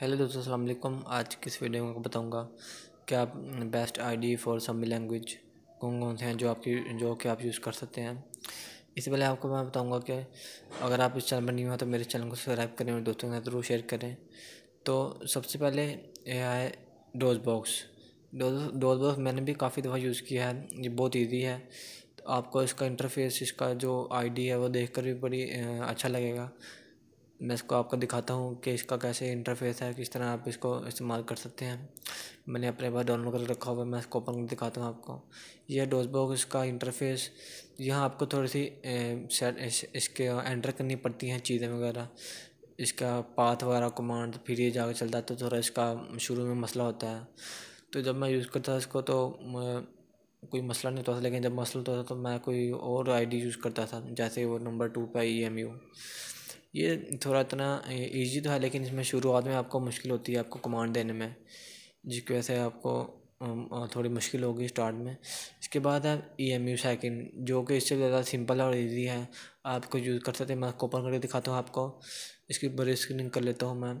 hello दोस्तों अस्सलाम वालेकुम आज किस वीडियो में आपको बताऊंगा क्या आप बेस्ट आईडी फॉर समी लैंग्वेज कौन कौन से हैं जो आपकी जो कि आप यूज़ कर सकते हैं इससे पहले आपको मैं बताऊंगा कि अगर आप इस चैनल पर नहीं हो तो मेरे चैनल को सब्सक्राइब करें और दोस्तों के साथ जरूर शेयर करें तो सबसे पहले यह है डोज बॉक्स डोज बॉक्स मैंने भी काफ़ी दफ़ा यूज़ किया है ये बहुत ईजी है तो आपको इसका इंटरफेस इसका जो आई है वो देख भी बड़ी अच्छा लगेगा मैं इसको आपको दिखाता हूँ कि इसका कैसे इंटरफेस है किस तरह आप इसको इस्तेमाल कर सकते हैं मैंने अपने पास डाउनलोड कर रखा हुआ है मैं इसको ओपन दिखाता हूँ आपको यह डोजबॉक्स का इंटरफेस यहाँ आपको थोड़ी सी सेट इसके एंटर करनी पड़ती हैं चीज़ें वगैरह इसका पाथ वगैरह कमांड फिर ये जाकर चलता है तो थोड़ा इसका शुरू में मसला होता है तो जब मैं यूज़ करता था इसको तो कोई मसला नहीं होता था लेकिन जब मसला होता था तो मैं कोई और आईडी यूज़ करता था जैसे वो नंबर टू पे ई एम यू ये थोड़ा इतना ईजी तो है लेकिन इसमें शुरुआत में आपको मुश्किल होती है आपको कमांड देने में जिसकी वजह से आपको थोड़ी मुश्किल होगी स्टार्ट में इसके बाद है ई एम यू साइकिन जो कि इससे ज़्यादा सिंपल और ईजी है आपको यूज़ कर सकते हैं मैं ओपन करके दिखाता हूँ आपको इसकी बड़ी स्क्रीनिंग कर लेता हूँ मैं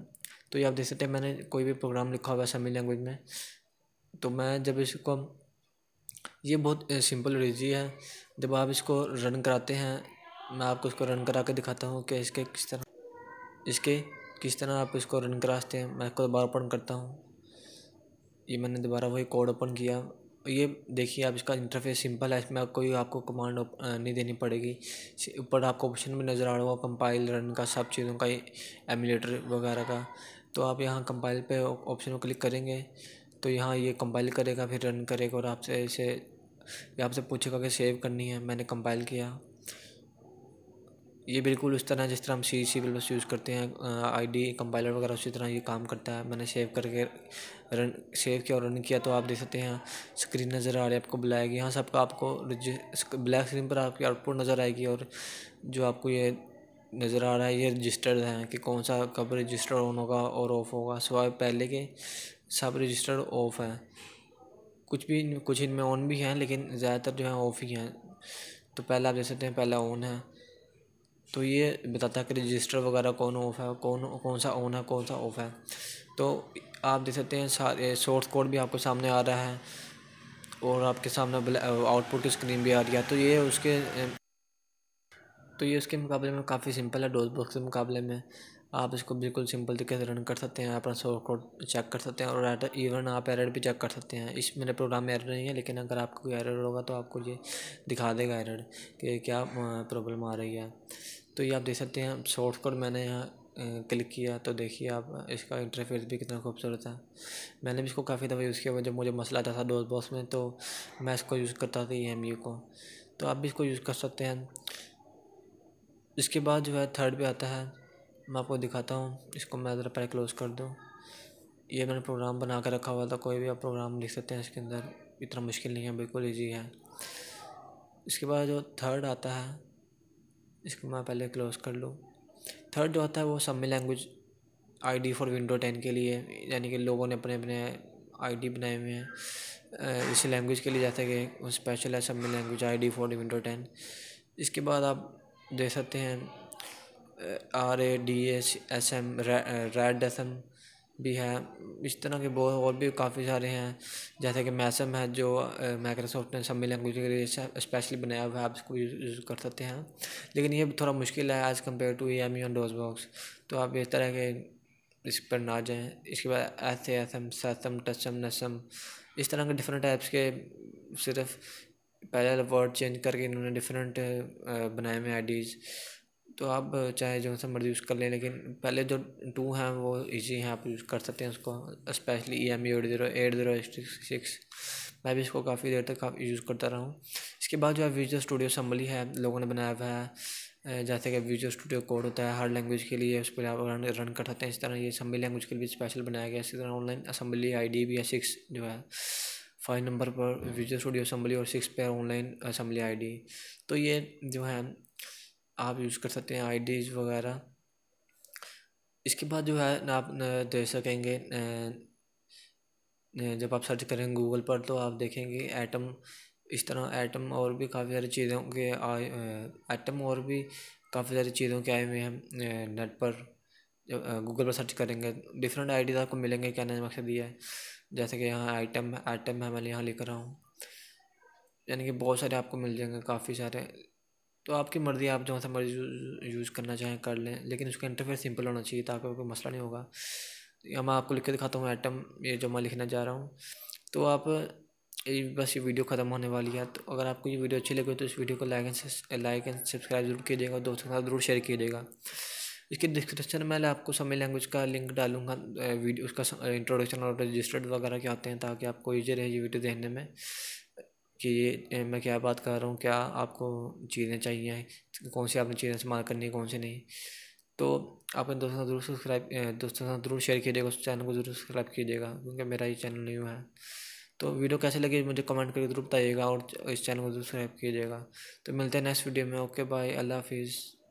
तो ये आप देख सकते हैं मैंने कोई भी प्रोग्राम लिखा हुआ है सभी लैंग्वेज में तो मैं जब इसको ये बहुत सिंपल और ईजी है जब आप इसको रन कराते हैं मैं आपको इसको रन करा के दिखाता हूँ कि इसके किस तरह इसके किस तरह आप इसको रन करा सकते हैं मैं इसको दोबारा ओपन करता हूँ ये मैंने दोबारा वही कोड ओपन किया ये देखिए आप इसका इंटरफेस सिंपल है इसमें कोई आपको कमांड नहीं देनी पड़ेगी ऊपर आपको ऑप्शन भी नज़र आ रहा होगा कंपाइल रन का सब चीज़ों का एमुलेटर वगैरह का तो आप यहाँ कंपाइल पे ऑप्शन को क्लिक करेंगे तो यहाँ ये कंपाइल करेगा फिर रन करेगा और आपसे इसे आपसे पूछेगा कि सेव करनी है मैंने कंपाइल किया ये बिल्कुल उस तरह जिस तरह हम सी सी प्लस यूज़ करते हैं आई डी कंपाइलर वगैरह उसी तरह ये काम करता है मैंने सेव करके रन सेव किया और रन किया तो आप देख सकते हैं स्क्रीन नज़र आ रही है आपको ब्लैक यहाँ से आपका आपको ब्लैक स्क्रीन पर आपकी आउटपुट नज़र आएगी और जो आपको ये नज़र आ रहा है ये रजिस्टर्ड है कि कौन सा कब रजिस्टर्ड ऑन होगा और ऑफ़ होगा सिवाय पहले के सब रजिस्टर्ड ऑफ़ हैं कुछ भी कुछ इनमें ऑन भी हैं लेकिन ज़्यादातर जो है ऑफ़ ही हैं तो पहला आप देख सकते हैं पहला ऑन है तो ये बताता है कि रजिस्टर वगैरह कौन ऑफ है कौन कौन सा ऑन है कौन सा ऑफ है तो आप देख सकते हैं सोर्स कोड भी आपको सामने आ रहा है और आपके सामने आउटपुट की स्क्रीन भी आ रही है तो ये उसके तो ये उसके मुकाबले में काफ़ी सिंपल है डोज बॉक्स के मुकाबले में आप इसको बिल्कुल सिंपल तरीके से रन कर सकते हैं अपना सोर्स कोड चेक कर सकते हैं और एट इवन आप एरर भी चेक कर सकते हैं इस मेरे प्रोग्राम में एरर नहीं है लेकिन अगर आपको कोई एरर होगा तो आपको ये दिखा देगा एरर कि क्या प्रॉब्लम आ रही है तो ये आप देख सकते हैं सोर्स कोड मैंने यहाँ क्लिक किया तो देखिए आप इसका इंटरफेस भी कितना खूबसूरत है मैंने भी इसको काफ़ी दफ़ा यूज़ किया जब मुझे मसला आता था दोस्त बॉस में तो मैं इसको यूज़ करता था ई एम यू को तो आप भी इसको यूज़ कर सकते हैं इसके बाद जो है थर्ड पे आता है मैं आपको दिखाता हूँ इसको मैं ज़रा पहले क्लोज़ कर दूँ ये मैंने प्रोग्राम बना कर रखा हुआ था कोई भी आप प्रोग्राम लिख सकते हैं इसके अंदर इतना मुश्किल नहीं है बिल्कुल ईजी है इसके बाद जो थर्ड आता है इसको मैं पहले क्लोज़ कर लूँ थर्ड जो आता है वो सब में language ID for window ten के लिए यानी कि लोगों ने अपने अपने आईडी बनाए हुए हैं इसी लैंग्वेज के लिए जाते कि स्पेशल है सब में language ID for window ten इसके बाद आप देख सकते हैं R A D S S M red S M भी है इस तरह के बहुत और भी काफ़ी सारे हैं जैसे कि मैसम है जो माइक्रोसॉफ्ट ने सभी लैंग्वेज के लिए स्पेशली बनाया हुआ है आप इसको यूज़ कर सकते हैं लेकिन ये थोड़ा मुश्किल है as compare to E M U dos box तो आप इस तरह के इस पर ना जाएं इसके बाद एस एस एम ससम टसम नसम इस तरह के डिफरेंट टाइप्स के सिर्फ पहले वर्ड चेंज करके इन्होंने डिफरेंट बनाए हुए आईडीज़ तो आप चाहे जो सा मर्ज़ी यूज़ कर लें लेकिन पहले जो टू हैं वो इजी हैं आप यूज़ कर सकते हैं उसको specially E M eight zero eight zero six मैं भी इसको काफ़ी देर तक काफ़ी यूज़ करता रहा हूँ इसके बाद जो है विजुअल स्टूडियो असम्बली है लोगों ने बनाया हुआ है जैसे कि विजुअल स्टूडियो कोड होता है हर लैंग्वेज के लिए उस पर आप रन रन कर सकते हैं इस तरह ये असम्बली लैंग्वेज के लिए स्पेशल बनाया गया इसी तरह ऑनलाइन असम्बली डी भी है सिक्स जो है फाइव नंबर पर विजुअल स्टूडियो असम्बली और सिक्स पे ऑनलाइन असम्बली डी तो ये जो है आप यूज़ कर सकते हैं आईडीज़ वगैरह इसके बाद जो है आप दे सकेंगे जब आप सर्च करेंगे गूगल पर तो आप देखेंगे एटम इस तरह एटम और भी काफ़ी सारी चीज़ों के आए एटम और भी काफ़ी सारी चीज़ों के आए हुए हैं नेट पर जब गूगल पर सर्च करेंगे डिफरेंट आईडीज आपको मिलेंगे क्या नाम मकसद दिया है जैसे कि यहाँ आइटम आइटम है मैं यहाँ लिख रहा हूँ यानी कि बहुत सारे आपको मिल जाएंगे काफ़ी सारे तो आपकी मर्ज़ी आप जहाँ से मर्ज़ी यूज़ करना चाहें कर लें लेकिन उसका इंटरफेस सिंपल होना चाहिए ताकि कोई मसला नहीं होगा या मैं आपको लिख के दिखाता हूँ आइटम ये जो मैं लिखना चाह रहा हूँ तो आप बस ये वीडियो ख़त्म होने वाली है तो अगर आपको ये वीडियो अच्छी लगे तो इस वीडियो को like and like and subscribe जरूर कीजिएगा और दोस्तों के साथ जरूर शेयर कीजिएगा इसके डिस्क्रिप्शन में मैं आपको समय लैंग्वेज का लिंक डालूंगा वीडियो उसका इंट्रोडक्शन और रजिस्टर्ड वगैरह के आते हैं ताकि आपको ईजी रहे ये वीडियो देखने में कि ये मैं क्या बात कर रहा हूँ क्या आपको चीज़ें चाहिए कौन सी आपने चीज़ें इस्तेमाल करनी है कौन सी नहीं तो आप अपने दोस्तों जरूर सब्सक्राइब दोस्तों साथ जरूर शेयर कीजिएगा उस चैनल को जरूर सब्सक्राइब कीजिएगा क्योंकि मेरा ये चैनल न्यू है तो वीडियो कैसे लगे मुझे कमेंट करके जरूर बताइएगा और इस चैनल को जरूर सब्सक्राइब कीजिएगा तो मिलते हैं नेक्स्ट वीडियो में ओके बाय अल्लाह हाफिज़